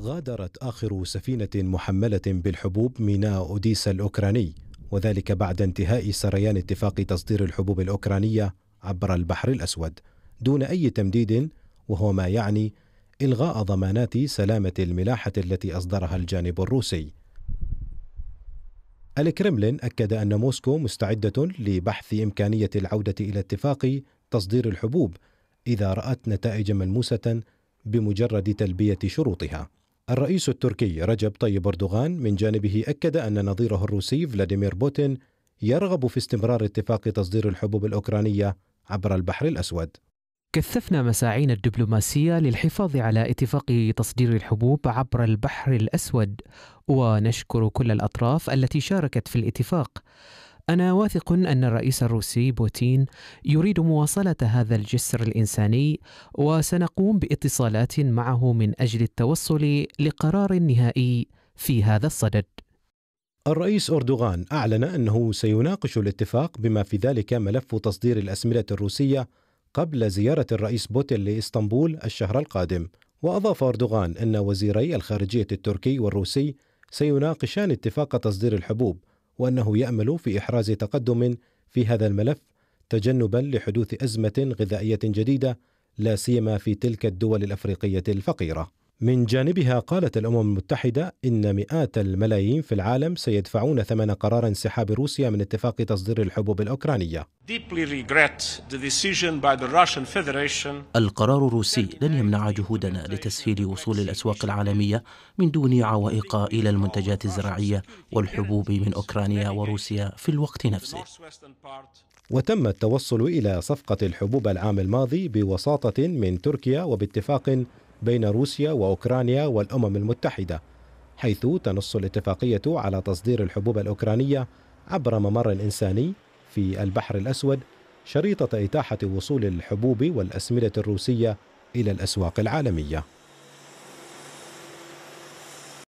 غادرت آخر سفينة محملة بالحبوب ميناء أوديسا الأوكراني وذلك بعد انتهاء سريان اتفاق تصدير الحبوب الأوكرانية عبر البحر الأسود دون أي تمديد وهو ما يعني إلغاء ضمانات سلامة الملاحة التي أصدرها الجانب الروسي الكرملين أكد أن موسكو مستعدة لبحث إمكانية العودة إلى اتفاق تصدير الحبوب إذا رأت نتائج ملموسة بمجرد تلبية شروطها الرئيس التركي رجب طيب أردوغان من جانبه أكد أن نظيره الروسي فلاديمير بوتين يرغب في استمرار اتفاق تصدير الحبوب الأوكرانية عبر البحر الأسود كثفنا مساعينا الدبلوماسية للحفاظ على اتفاق تصدير الحبوب عبر البحر الأسود ونشكر كل الأطراف التي شاركت في الاتفاق أنا واثق أن الرئيس الروسي بوتين يريد مواصلة هذا الجسر الإنساني وسنقوم باتصالات معه من أجل التوصل لقرار نهائي في هذا الصدد. الرئيس أردوغان أعلن أنه سيناقش الاتفاق بما في ذلك ملف تصدير الأسمدة الروسية قبل زيارة الرئيس بوتين لإسطنبول الشهر القادم وأضاف أردوغان أن وزيري الخارجية التركي والروسي سيناقشان اتفاق تصدير الحبوب وأنه يأمل في إحراز تقدم في هذا الملف تجنبا لحدوث أزمة غذائية جديدة لا سيما في تلك الدول الأفريقية الفقيرة من جانبها قالت الامم المتحده ان مئات الملايين في العالم سيدفعون ثمن قرار انسحاب روسيا من اتفاق تصدير الحبوب الاوكرانيه. القرار الروسي لن يمنع جهودنا لتسهيل وصول الاسواق العالميه من دون عوائق الى المنتجات الزراعيه والحبوب من اوكرانيا وروسيا في الوقت نفسه. وتم التوصل الى صفقه الحبوب العام الماضي بوساطه من تركيا وباتفاق بين روسيا واوكرانيا والامم المتحده حيث تنص الاتفاقيه على تصدير الحبوب الاوكرانيه عبر ممر انساني في البحر الاسود شريطه اتاحه وصول الحبوب والاسمده الروسيه الى الاسواق العالميه